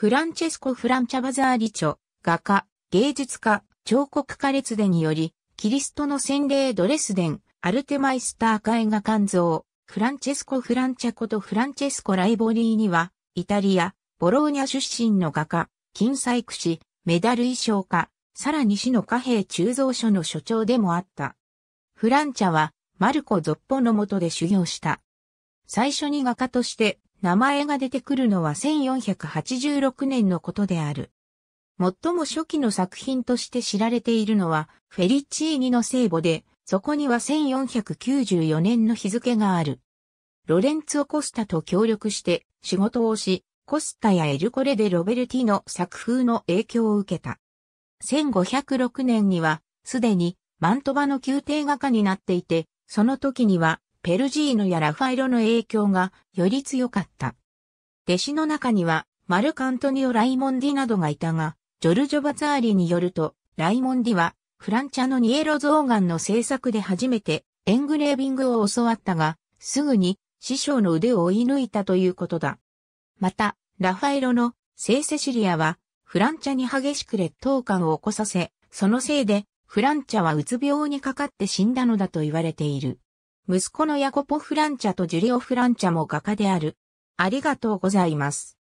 フランチェスコ・フランチャバザーリチョ、画家、芸術家、彫刻家列伝により、キリストの洗礼ドレスデン、アルテマイスター絵画肝像、フランチェスコ・フランチャコとフランチェスコ・ライボリーには、イタリア、ボローニャ出身の画家、金細工師、メダル衣装家、さらに市の貨幣鋳造所の所長でもあった。フランチャは、マルコ・ゾッポの下で修行した。最初に画家として、名前が出てくるのは1486年のことである。最も初期の作品として知られているのは、フェリッチーニの聖母で、そこには1494年の日付がある。ロレンツオ・コスタと協力して仕事をし、コスタやエルコレでロベルティの作風の影響を受けた。1506年には、すでにマントバの宮廷画家になっていて、その時にはペルジーノやラファエロの影響がより強かった。弟子の中には、マルカントニオ・ライモンディなどがいたが、ジョルジョ・バツァーリによると、ライモンディは、フランチャのニエロゾーガンの制作で初めてエングレービングを教わったが、すぐに師匠の腕を追い抜いたということだ。また、ラファエロの聖セシリアは、フランチャに激しく劣等感を起こさせ、そのせいで、フランチャはうつ病にかかって死んだのだと言われている。息子のヤコポ・フランチャとジュリオ・フランチャも画家である。ありがとうございます。